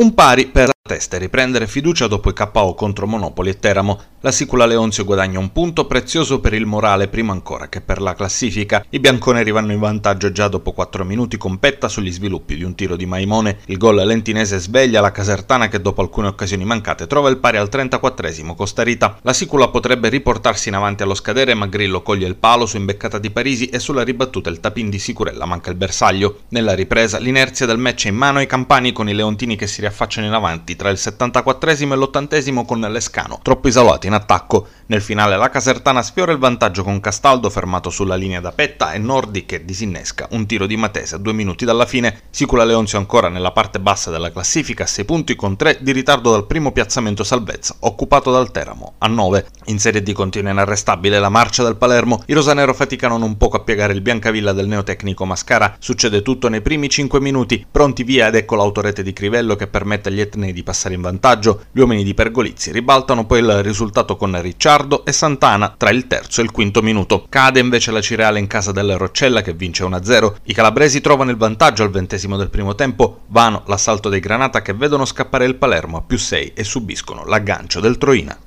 Un pari per la testa e riprendere fiducia dopo i KO contro Monopoli e Teramo la Sicula Leonzio guadagna un punto prezioso per il morale prima ancora che per la classifica. I bianconeri vanno in vantaggio già dopo 4 minuti con Petta sugli sviluppi di un tiro di Maimone. Il gol lentinese sveglia la casertana che dopo alcune occasioni mancate trova il pari al 34esimo Costa Rita. La Sicula potrebbe riportarsi in avanti allo scadere ma Grillo coglie il palo su imbeccata di Parisi e sulla ribattuta il tapin di Sicurella manca il bersaglio. Nella ripresa l'inerzia del match è in mano ai campani con i leontini che si riaffacciano in avanti tra il 74esimo e l'80esimo con Lescano, troppo isolati in attacco. Nel finale la Casertana sfiora il vantaggio con Castaldo fermato sulla linea da Petta e Nordi che disinnesca un tiro di Matese a due minuti dalla fine. Sicula Leonzio ancora nella parte bassa della classifica, a 6 punti con 3 di ritardo dal primo piazzamento salvezza, occupato dal Teramo, a 9. In Serie D continua inarrestabile la marcia del Palermo, i rosanero faticano non poco a piegare il Biancavilla del neotecnico Mascara, succede tutto nei primi 5 minuti, pronti via ed ecco l'autorete di Crivello che permette agli etnei di passare in vantaggio, gli uomini di Pergolizzi ribaltano poi il risultato contrastato con Ricciardo e Santana tra il terzo e il quinto minuto. Cade invece la Cireale in casa della Roccella che vince 1-0. I calabresi trovano il vantaggio al ventesimo del primo tempo, vano l'assalto dei Granata che vedono scappare il Palermo a più 6 e subiscono l'aggancio del Troina.